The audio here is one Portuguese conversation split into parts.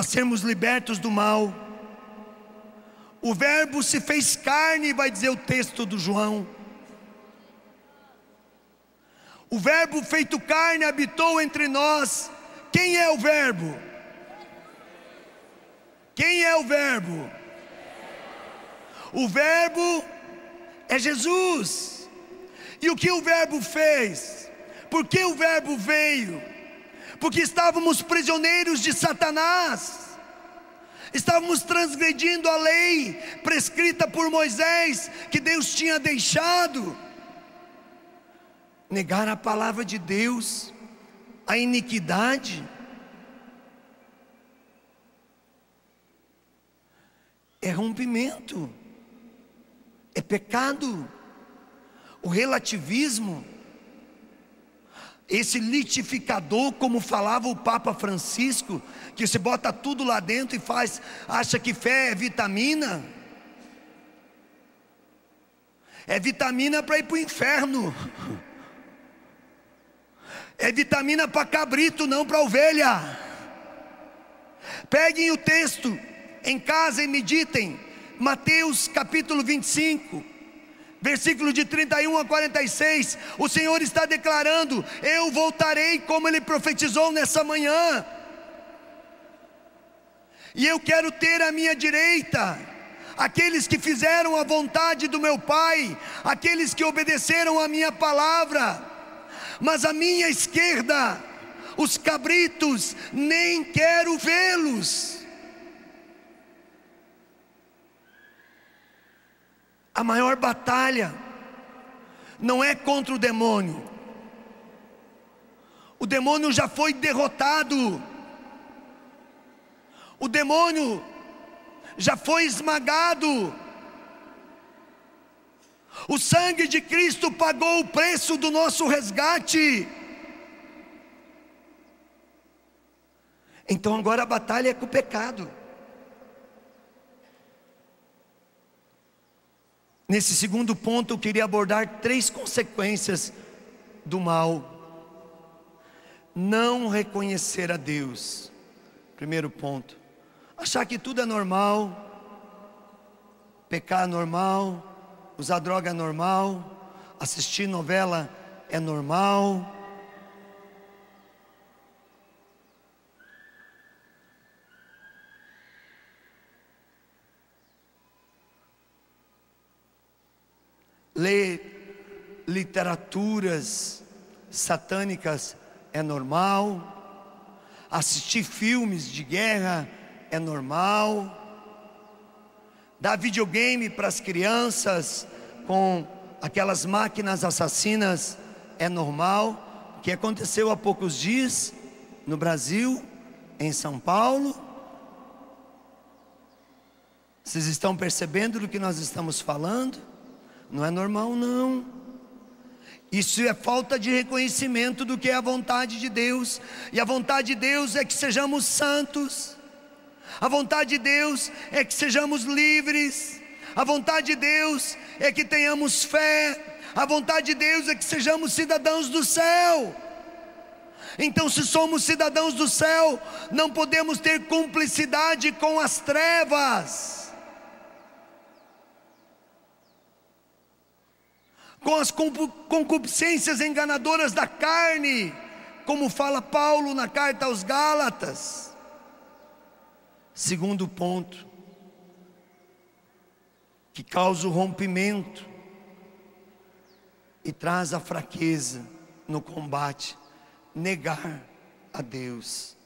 para sermos libertos do mal. O Verbo se fez carne, vai dizer o texto do João. O Verbo feito carne habitou entre nós. Quem é o Verbo? Quem é o Verbo? O Verbo é Jesus. E o que o Verbo fez? Por que o Verbo veio? porque estávamos prisioneiros de Satanás, estávamos transgredindo a lei prescrita por Moisés, que Deus tinha deixado. Negar a palavra de Deus, a iniquidade, é rompimento, é pecado, o relativismo, esse litificador, como falava o Papa Francisco, que se bota tudo lá dentro e faz, acha que fé é vitamina. É vitamina para ir para o inferno. É vitamina para cabrito, não para ovelha. Peguem o texto em casa e meditem. Mateus capítulo 25 versículo de 31 a 46, o Senhor está declarando: Eu voltarei como ele profetizou nessa manhã, e eu quero ter à minha direita aqueles que fizeram a vontade do meu Pai, aqueles que obedeceram a minha palavra, mas à minha esquerda, os cabritos, nem quero vê-los. A maior batalha não é contra o demônio. O demônio já foi derrotado. O demônio já foi esmagado. O sangue de Cristo pagou o preço do nosso resgate. Então agora a batalha é com o pecado. Nesse segundo ponto, eu queria abordar três consequências do mal. Não reconhecer a Deus. Primeiro ponto. Achar que tudo é normal. Pecar é normal. Usar droga é normal. Assistir novela é normal ler literaturas satânicas é normal, assistir filmes de guerra é normal, dar videogame para as crianças com aquelas máquinas assassinas é normal, o que aconteceu há poucos dias no Brasil, em São Paulo. Vocês estão percebendo do que nós estamos falando? Não é normal, não. Isso é falta de reconhecimento do que é a vontade de Deus, e a vontade de Deus é que sejamos santos, a vontade de Deus é que sejamos livres, a vontade de Deus é que tenhamos fé, a vontade de Deus é que sejamos cidadãos do céu. Então, se somos cidadãos do céu, não podemos ter cumplicidade com as trevas. com as concupiscências enganadoras da carne, como fala Paulo na carta aos Gálatas. Segundo ponto, que causa o rompimento e traz a fraqueza no combate, negar a Deus.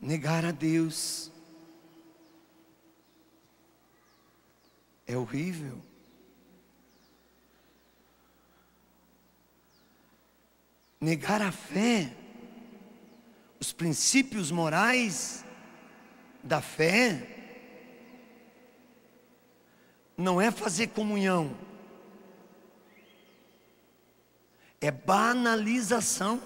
Negar a Deus. É horrível. Negar a fé, os princípios morais da fé, não é fazer comunhão, é banalização.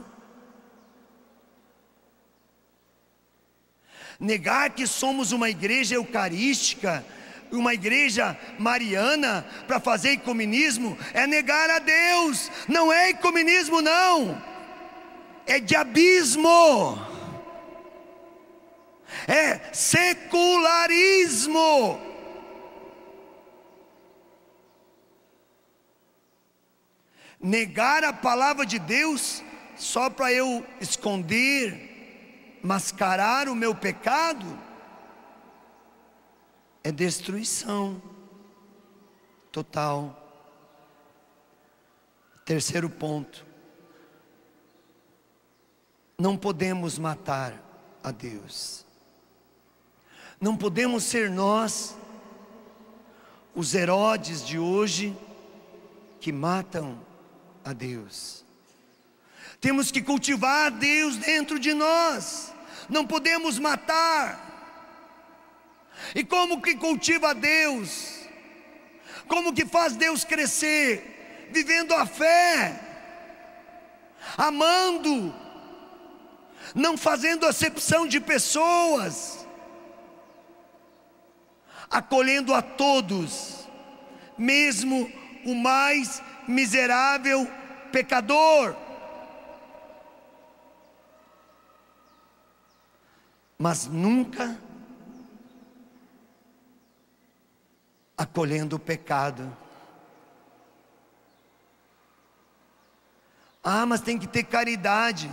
Negar que somos uma igreja eucarística uma igreja mariana para fazer ecumenismo é negar a Deus, não é ecumenismo, não, é diabismo, é secularismo. Negar a palavra de Deus só para eu esconder, mascarar o meu pecado é destruição total. Terceiro ponto. Não podemos matar a Deus. Não podemos ser nós, os Herodes de hoje, que matam a Deus. Temos que cultivar Deus dentro de nós. Não podemos matar, e como que cultiva Deus? Como que faz Deus crescer? Vivendo a fé, amando, não fazendo acepção de pessoas, acolhendo a todos, mesmo o mais miserável pecador. Mas nunca acolhendo o pecado. Ah, mas tem que ter caridade.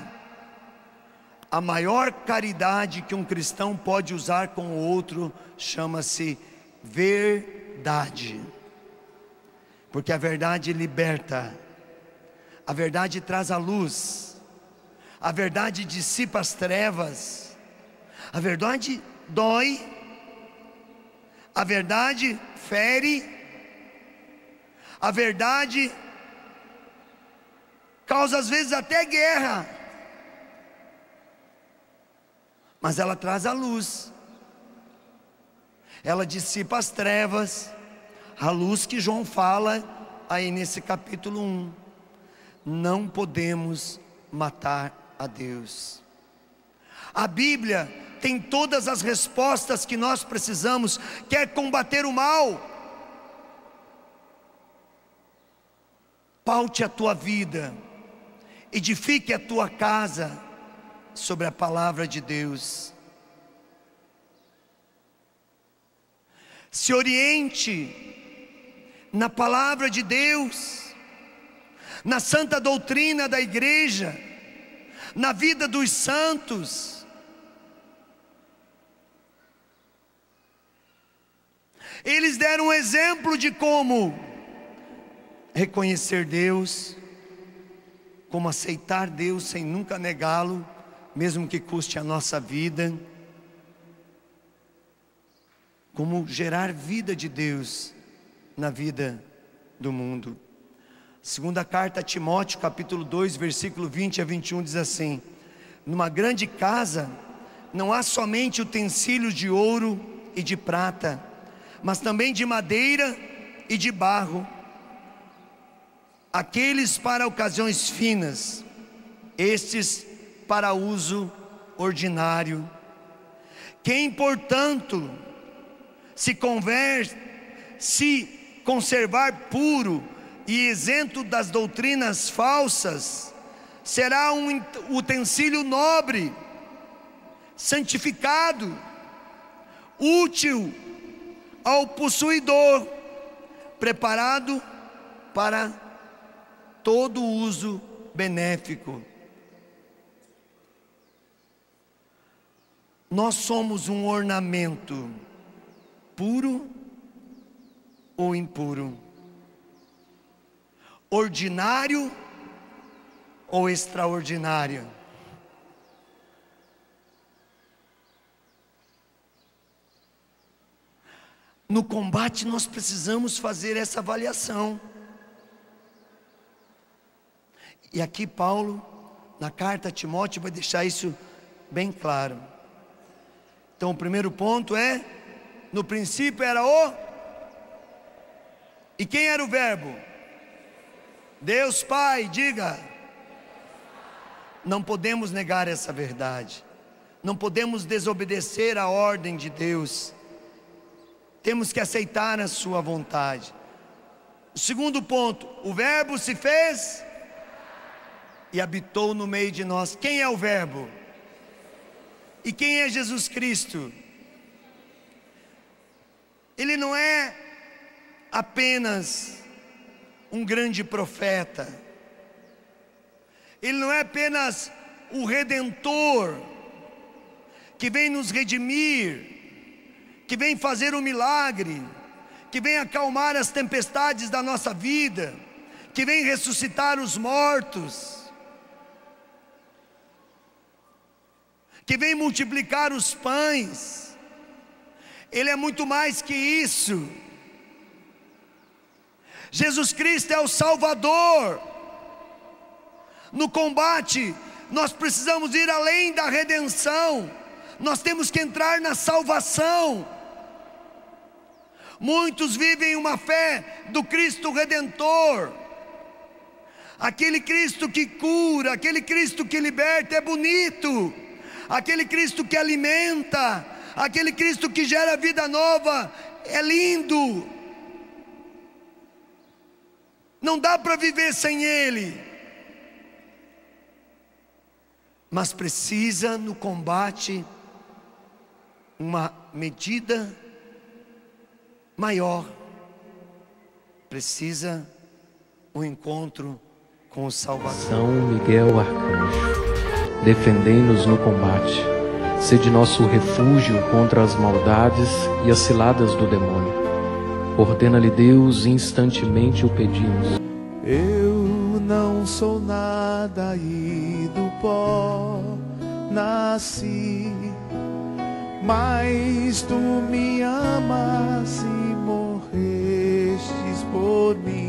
A maior caridade que um cristão pode usar com o outro chama-se verdade. Porque a verdade liberta, a verdade traz a luz, a verdade dissipa as trevas, a verdade dói a verdade fere, a verdade causa às vezes até guerra, mas ela traz a luz, ela dissipa as trevas, a luz que João fala aí nesse capítulo 1. Não podemos matar a Deus. A Bíblia tem todas as respostas que nós precisamos, quer combater o mal. Paute a tua vida, edifique a tua casa sobre a palavra de Deus. Se oriente na palavra de Deus, na santa doutrina da igreja, na vida dos santos Eles deram um exemplo de como reconhecer Deus, como aceitar Deus sem nunca negá-lo, mesmo que custe a nossa vida, como gerar vida de Deus na vida do mundo. Segunda carta a Timóteo, capítulo 2, versículo 20 a 21 diz assim: Numa grande casa não há somente utensílios de ouro e de prata, mas também de madeira e de barro, aqueles para ocasiões finas, estes para uso ordinário. Quem, portanto, se se conservar puro e isento das doutrinas falsas, será um utensílio nobre, santificado, útil ao possuidor, preparado para todo uso benéfico. Nós somos um ornamento puro ou impuro, ordinário ou extraordinário. No combate, nós precisamos fazer essa avaliação. E aqui, Paulo, na carta a Timóteo, vai deixar isso bem claro. Então, o primeiro ponto é: no princípio era o. E quem era o Verbo? Deus Pai, diga. Não podemos negar essa verdade, não podemos desobedecer a ordem de Deus temos que aceitar a Sua vontade. O segundo ponto: o Verbo se fez e habitou no meio de nós. Quem é o Verbo? E quem é Jesus Cristo? Ele não é apenas um grande profeta, ele não é apenas o redentor que vem nos redimir, que vem fazer um milagre, que vem acalmar as tempestades da nossa vida, que vem ressuscitar os mortos, que vem multiplicar os pães. Ele é muito mais que isso. Jesus Cristo é o Salvador. No combate, nós precisamos ir além da redenção, nós temos que entrar na salvação Muitos vivem uma fé do Cristo redentor. Aquele Cristo que cura, aquele Cristo que liberta é bonito, aquele Cristo que alimenta, aquele Cristo que gera vida nova é lindo. Não dá para viver sem Ele, mas precisa no combate uma medida maior, precisa o um encontro com o Salvador. São Miguel Arcanjo, defendei-nos no combate, sede nosso refúgio contra as maldades e as ciladas do demônio. Ordena-lhe Deus, instantemente o pedimos. Eu não sou nada e do pó nasci, mas tu me amas transport me